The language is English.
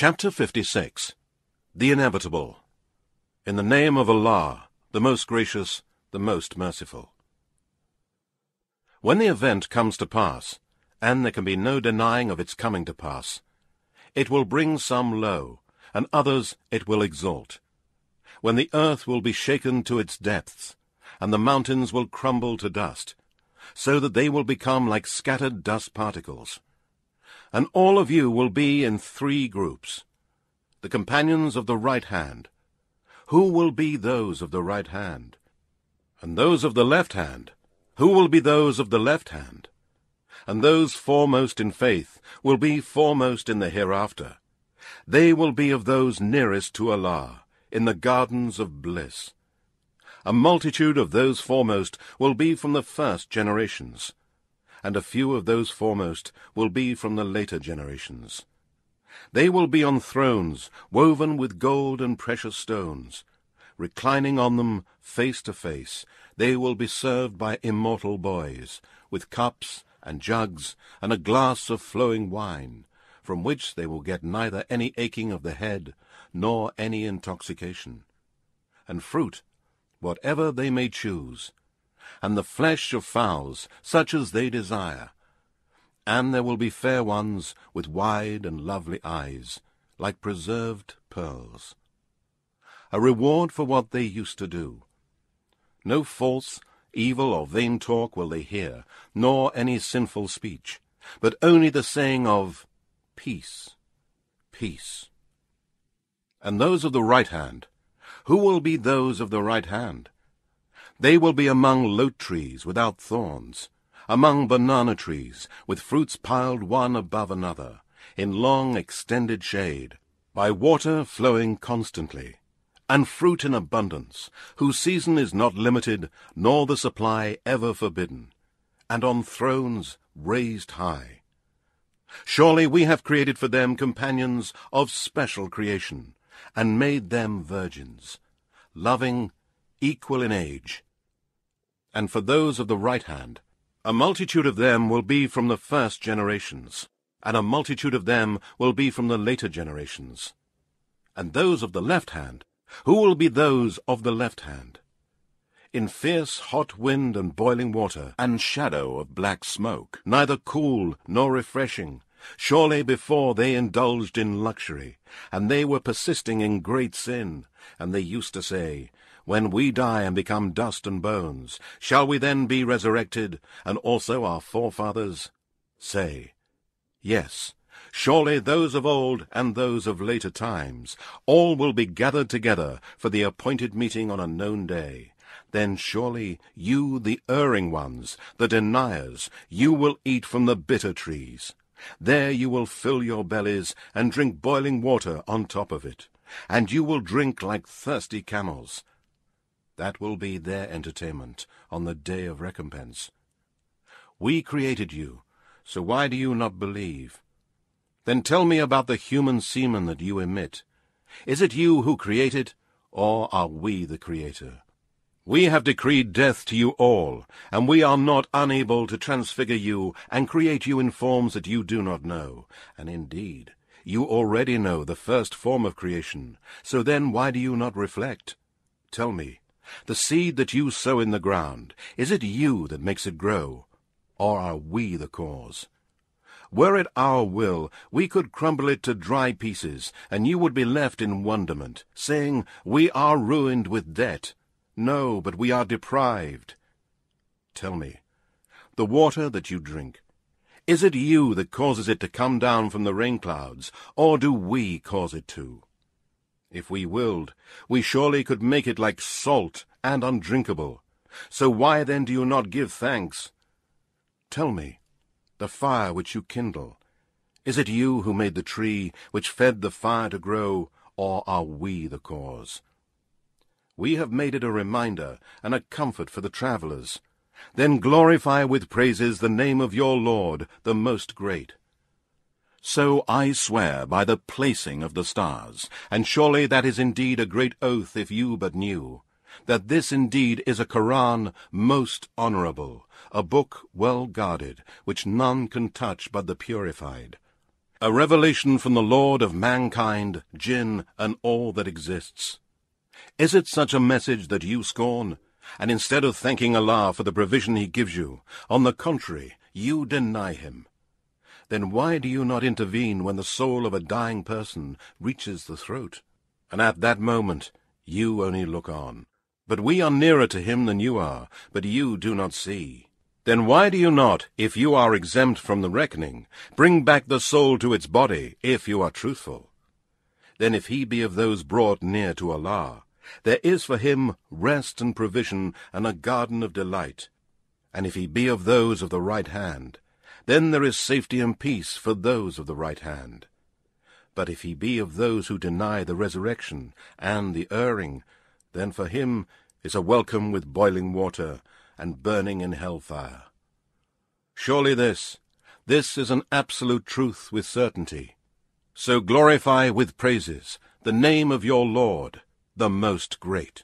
Chapter 56 The Inevitable In the name of Allah, the most gracious, the most merciful. When the event comes to pass, and there can be no denying of its coming to pass, it will bring some low, and others it will exalt. When the earth will be shaken to its depths, and the mountains will crumble to dust, so that they will become like scattered dust particles and all of you will be in three groups. The companions of the right hand. Who will be those of the right hand? And those of the left hand. Who will be those of the left hand? And those foremost in faith will be foremost in the hereafter. They will be of those nearest to Allah, in the gardens of bliss. A multitude of those foremost will be from the first generations, and a few of those foremost will be from the later generations. They will be on thrones woven with gold and precious stones. Reclining on them face to face, they will be served by immortal boys, with cups and jugs and a glass of flowing wine, from which they will get neither any aching of the head nor any intoxication. And fruit, whatever they may choose, and the flesh of fowls, such as they desire. And there will be fair ones with wide and lovely eyes, like preserved pearls. A reward for what they used to do. No false, evil, or vain talk will they hear, nor any sinful speech, but only the saying of Peace, peace. And those of the right hand, who will be those of the right hand? They will be among lote trees without thorns, among banana trees with fruits piled one above another, in long extended shade, by water flowing constantly, and fruit in abundance, whose season is not limited, nor the supply ever forbidden, and on thrones raised high. Surely we have created for them companions of special creation, and made them virgins, loving, equal in age, and for those of the right hand. A multitude of them will be from the first generations, and a multitude of them will be from the later generations. And those of the left hand, who will be those of the left hand? In fierce hot wind and boiling water, and shadow of black smoke, neither cool nor refreshing, Surely before they indulged in luxury, and they were persisting in great sin, and they used to say, when we die and become dust and bones, shall we then be resurrected, and also our forefathers? Say, Yes, surely those of old and those of later times, all will be gathered together for the appointed meeting on a known day. Then surely you, the erring ones, the deniers, you will eat from the bitter trees. There you will fill your bellies and drink boiling water on top of it. And you will drink like thirsty camels. That will be their entertainment on the day of recompense. We created you, so why do you not believe? Then tell me about the human semen that you emit. Is it you who created, or are we the creator? We have decreed death to you all, and we are not unable to transfigure you and create you in forms that you do not know. And indeed, you already know the first form of creation, so then why do you not reflect? Tell me, the seed that you sow in the ground, is it you that makes it grow, or are we the cause? Were it our will, we could crumble it to dry pieces, and you would be left in wonderment, saying, We are ruined with debt. No, but we are deprived. Tell me, the water that you drink, is it you that causes it to come down from the rain clouds, or do we cause it to? if we willed. We surely could make it like salt and undrinkable. So why then do you not give thanks? Tell me, the fire which you kindle, is it you who made the tree which fed the fire to grow, or are we the cause? We have made it a reminder and a comfort for the travellers. Then glorify with praises the name of your Lord, the Most Great. So I swear by the placing of the stars, and surely that is indeed a great oath if you but knew, that this indeed is a Koran most honourable, a book well guarded, which none can touch but the purified. A revelation from the Lord of mankind, jinn, and all that exists. Is it such a message that you scorn? And instead of thanking Allah for the provision he gives you, on the contrary, you deny him then why do you not intervene when the soul of a dying person reaches the throat? And at that moment you only look on. But we are nearer to him than you are, but you do not see. Then why do you not, if you are exempt from the reckoning, bring back the soul to its body, if you are truthful? Then if he be of those brought near to Allah, there is for him rest and provision and a garden of delight. And if he be of those of the right hand, then there is safety and peace for those of the right hand. But if he be of those who deny the resurrection and the erring, then for him is a welcome with boiling water and burning in hell fire. Surely this, this is an absolute truth with certainty. So glorify with praises the name of your Lord, the Most Great.